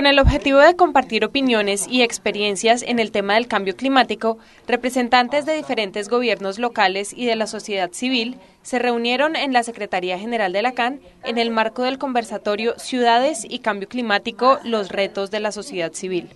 Con el objetivo de compartir opiniones y experiencias en el tema del cambio climático, representantes de diferentes gobiernos locales y de la sociedad civil se reunieron en la Secretaría General de la CAN en el marco del conversatorio Ciudades y Cambio Climático, los retos de la sociedad civil.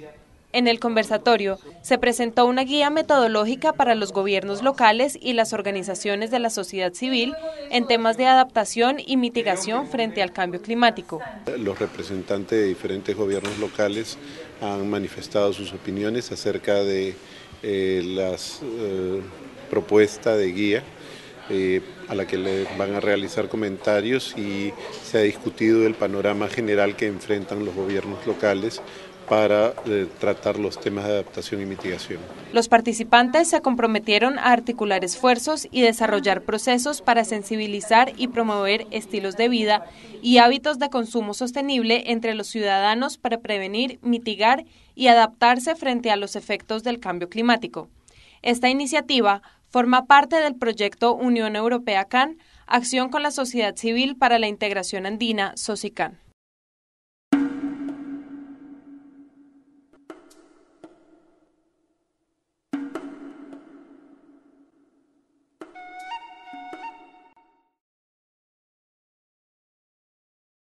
En el conversatorio se presentó una guía metodológica para los gobiernos locales y las organizaciones de la sociedad civil en temas de adaptación y mitigación frente al cambio climático. Los representantes de diferentes gobiernos locales han manifestado sus opiniones acerca de eh, las eh, de guía eh, a la que le van a realizar comentarios y se ha discutido el panorama general que enfrentan los gobiernos locales para eh, tratar los temas de adaptación y mitigación. Los participantes se comprometieron a articular esfuerzos y desarrollar procesos para sensibilizar y promover estilos de vida y hábitos de consumo sostenible entre los ciudadanos para prevenir, mitigar y adaptarse frente a los efectos del cambio climático. Esta iniciativa Forma parte del proyecto Unión Europea CAN, Acción con la Sociedad Civil para la Integración Andina, SOCICAN.